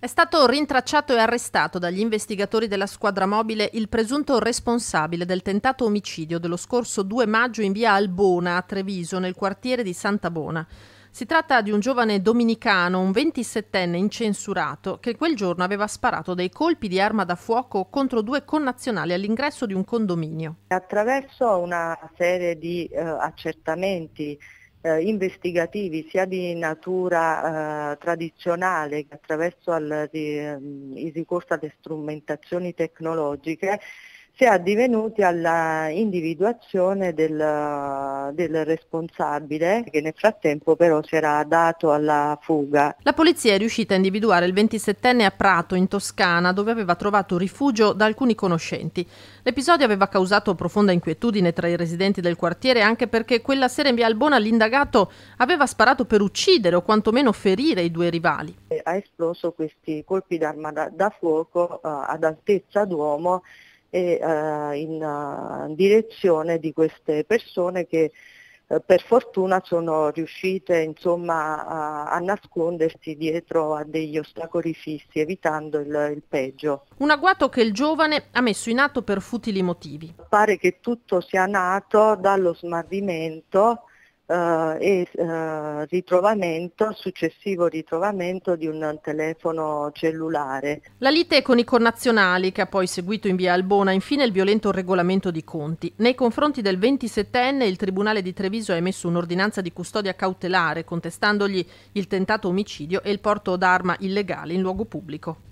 È stato rintracciato e arrestato dagli investigatori della squadra mobile il presunto responsabile del tentato omicidio dello scorso 2 maggio in via Albona a Treviso, nel quartiere di Santa Bona. Si tratta di un giovane dominicano, un 27enne incensurato, che quel giorno aveva sparato dei colpi di arma da fuoco contro due connazionali all'ingresso di un condominio. Attraverso una serie di eh, accertamenti eh, investigativi sia di natura eh, tradizionale che attraverso al, di, ehm, il ricorso alle strumentazioni tecnologiche si è addivenuti alla individuazione del, del, responsabile che nel frattempo però si era dato alla fuga. La polizia è riuscita a individuare il 27enne a Prato in Toscana dove aveva trovato rifugio da alcuni conoscenti. L'episodio aveva causato profonda inquietudine tra i residenti del quartiere anche perché quella sera in via Albona l'indagato aveva sparato per uccidere o quantomeno ferire i due rivali. Ha esploso questi colpi d'arma da, da fuoco uh, ad altezza d'uomo e eh, in eh, direzione di queste persone che eh, per fortuna sono riuscite insomma, a, a, nascondersi dietro a degli ostacoli fissi, evitando il, il, peggio. Un agguato che il giovane ha messo in atto per futili motivi. Pare che tutto sia nato dallo smarrimento Uh, e uh, ritrovamento, successivo ritrovamento di un telefono cellulare. La lite con i connazionali, che ha poi seguito in via Albona, infine il violento regolamento di conti. Nei confronti del 27enne il Tribunale di Treviso ha emesso un'ordinanza di custodia cautelare contestandogli il tentato omicidio e il porto d'arma illegale in luogo pubblico.